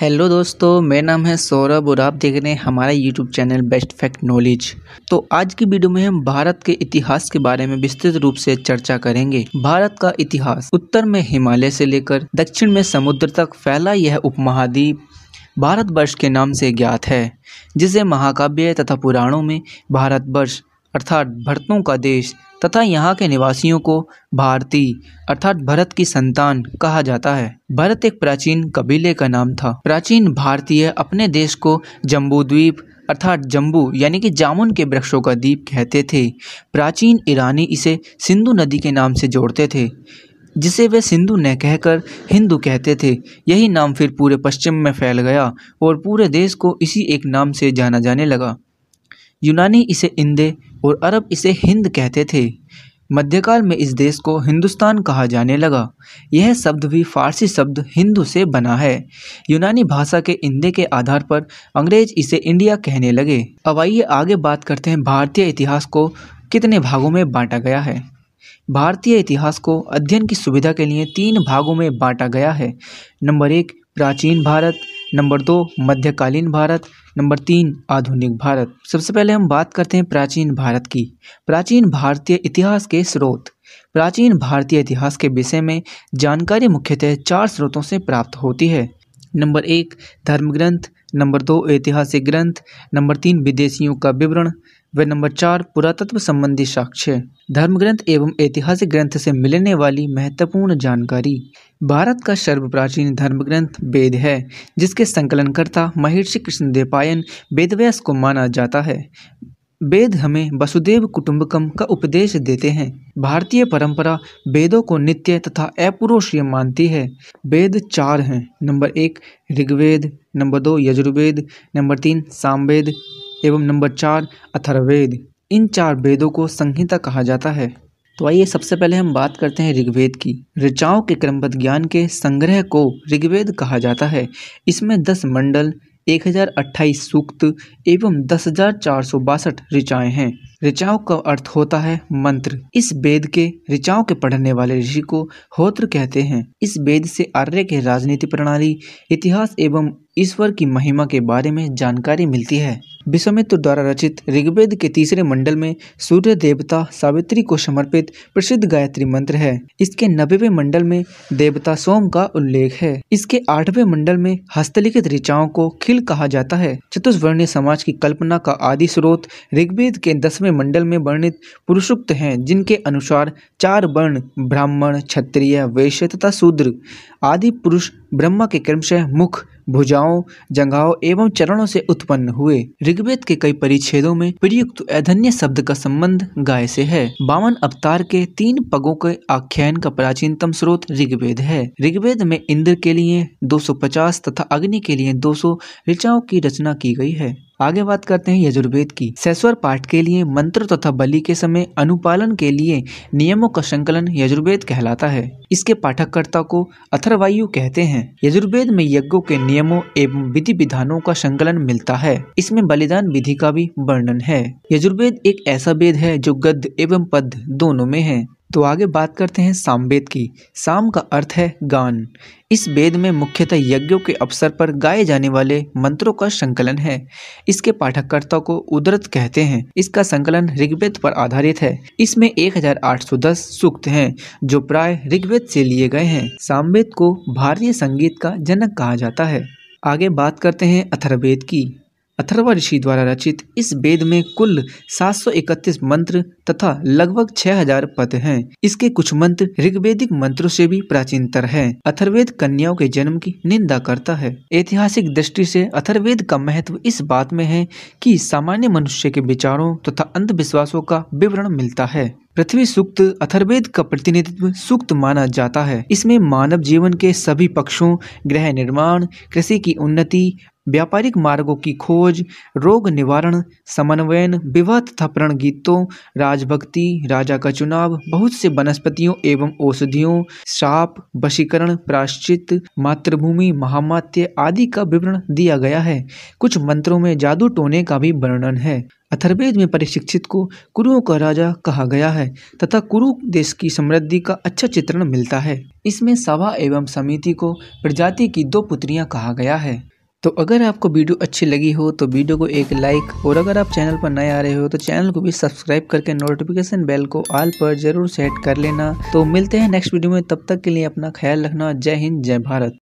Hello दोस्तों मेरा नाम है सौरभ और आप देख रहे हैं हमारा YouTube channel best fact knowledge तो आज की वीडियो में हम भारत के इतिहास के बारे में विस्तृत रूप से चर्चा करेंगे भारत का इतिहास उत्तर में हिमालय से लेकर दक्षिण में समुद्र तक फैला यह उपमहाद्वीप भारतवर्ष के नाम से ज्ञात है जिसे महाकाव्य तथा पुराणों में भारतवर्ष अर्थात भरतों का देश तथा यहाँ के निवासियों को भारती अर्थात भरत की संतान कहा जाता है भरत एक प्राचीन कबीले का नाम था प्राचीन भारतीय अपने देश को जम्बूद्वीप अर्थात जम्बू यानी कि जामुन के वृक्षों का द्वीप कहते थे प्राचीन ईरानी इसे सिंधु नदी के नाम से जोड़ते थे जिसे वे सिंधु न कहकर हिंदू कहते थे यही नाम फिर पूरे पश्चिम में फैल गया और पूरे देश को इसी एक नाम से जाना जाने लगा यूनानी इसे इंदे और अरब इसे हिंद कहते थे मध्यकाल में इस देश को हिंदुस्तान कहा जाने लगा यह शब्द भी फारसी शब्द हिंदू से बना है यूनानी भाषा के इंदे के आधार पर अंग्रेज इसे इंडिया कहने लगे अब आइए आगे बात करते हैं भारतीय इतिहास को कितने भागों में बांटा गया है भारतीय इतिहास को अध्ययन की सुविधा के लिए तीन भागों में बांटा गया है नंबर एक प्राचीन भारत नंबर दो मध्यकालीन भारत नंबर तीन आधुनिक भारत सबसे पहले हम बात करते हैं प्राचीन भारत की प्राचीन भारतीय इतिहास के स्रोत प्राचीन भारतीय इतिहास के विषय में जानकारी मुख्यतः चार स्रोतों से प्राप्त होती है नंबर एक धर्म ग्रंथ नंबर दो ऐतिहासिक ग्रंथ नंबर तीन विदेशियों का विवरण व नंबर चार पुरातत्व संबंधी साक्ष्य धर्म ग्रंथ एवं ऐतिहासिक ग्रंथ से मिलने वाली महत्वपूर्ण जानकारी भारत का सर्व प्राचीन धर्म ग्रंथ वेद है जिसके संकलनकर्ता महर्षि देपायन वेदव्यास को माना जाता है वेद हमें वसुदेव कुटुंबकम का उपदेश देते हैं भारतीय परंपरा वेदों को नित्य तथा अपूर्वशीय मानती है वेद चार हैं नंबर एक ऋग्वेद नंबर दो यजुर्वेद नंबर तीन सामवेद एवं नंबर चार अथर्वेद इन चार वेदों को संहिता कहा जाता है तो आइए सबसे पहले हम बात करते हैं ऋग्वेद की ऋचाओं के क्रमबद्ध ज्ञान के संग्रह को ऋग्वेद कहा जाता है इसमें दस मंडल एक हज़ार अट्ठाईस सूक्त एवं दस हज़ार चार सौ बासठ ऋचाएँ हैं ऋचाओं का अर्थ होता है मंत्र इस वेद के ऋचाओं के पढ़ने वाले ऋषि को होत्र कहते हैं इस वेद से आर्य के राजनीति प्रणाली इतिहास एवं ईश्वर की महिमा के बारे में जानकारी मिलती है विश्वमित्र द्वारा रचित ऋग्वेद के तीसरे मंडल में सूर्य देवता सावित्री को समर्पित प्रसिद्ध गायत्री मंत्र है इसके नब्बेवें मंडल में देवता सोम का उल्लेख है इसके आठवें मंडल में हस्तलिखित ऋचाओं को खिल कहा जाता है चतुर्वर्णीय समाज की कल्पना का आदि स्रोत ऋग्वेद के दसवें इसमें मंडल में वर्णित पुरुषुक्त हैं जिनके अनुसार चार वर्ण ब्राह्मण क्षत्रिय वैश्य तथा शूद्र आदि पुरुष ब्रह्मा के क्रमशः मुख भुजाओं जंघाओं एवं चरणों से उत्पन्न हुए ऋग्वेद के कई परिच्छेदों में प्रयुक्त अधन्य शब्द का संबंध गाय से है बावन अवतार के तीन पगों के आख्यान का प्राचीनतम स्रोत ऋग्वेद है ऋग्वेद में इंद्र के लिए 250 तथा अग्नि के लिए 200 ऋचाओं की रचना की गई है आगे बात करते हैं यजुर्वेद की सेश्वर पाठ के लिए मंत्र तथा बलि के समय अनुपालन के लिए नियमों का संकलन यजुर्वेद कहलाता है इसके पाठककर्ता को अथर्वायु कहते हैं यजुर्वेद में यज्ञों के नियम नियमों एवं विधि विधानों का संकलन मिलता है इसमें बलिदान विधि का भी वर्णन है यजुर्वेद एक ऐसा वेद है जो गद्य एवं पद्य दोनों में है तो आगे बात करते हैं सामवेद की साम का अर्थ है गान इस वेद में मुख्यतः यज्ञों के अवसर पर गाए जाने वाले मंत्रों का संकलन है इसके पाठककर्ता को उदरत कहते हैं इसका संकलन ऋग्वेद पर आधारित है इसमें 1810 सूक्त हैं जो प्राय ऋग्वेद से लिए गए हैं सामवेद को भारतीय संगीत का जनक कहा जाता है आगे बात करते हैं अथर्वेद की अथर्व ऋषि द्वारा रचित इस वेद में कुल 731 मंत्र तथा लगभग 6000 पद हैं। इसके कुछ मंत्र ऋग्वेदिक मंत्रों से भी प्राचीनतर हैं। अथर्वेद कन्याओं के जन्म की निंदा करता है ऐतिहासिक दृष्टि से अथर्वेद का महत्व इस बात में है कि सामान्य मनुष्य के विचारों तथा अंधविश्वासों का विवरण मिलता है पृथ्वी सूक्त अथर्वेद का प्रतिनिधित्व सूक्त माना जाता है इसमें मानव जीवन के सभी पक्षों ग्रह निर्माण कृषि की उन्नति व्यापारिक मार्गों की खोज रोग निवारण समन्वयन विवाह तथा प्रण गीतों राजभक्ति राजा का चुनाव बहुत से वनस्पतियों एवं औषधियों साप वशीकरण प्राश्चित मातृभूमि महामात्य आदि का विवरण दिया गया है कुछ मंत्रों में जादू टोने का भी वर्णन है अथर्वेद में परिशिक्षित को कुरुओं का राजा कहा गया है तथा कुरु देश की समृद्धि का अच्छा चित्रण मिलता है इसमें सभा एवं समिति को प्रजाति की दो पुत्रियां कहा गया है तो अगर आपको वीडियो अच्छी लगी हो तो वीडियो को एक लाइक और अगर आप चैनल पर नए आ रहे हो तो चैनल को भी सब्सक्राइब करके नोटिफिकेशन बेल को ऑल पर जरूर सेट कर लेना तो मिलते हैं नेक्स्ट वीडियो में तब तक के लिए अपना ख्याल रखना जय हिंद जय भारत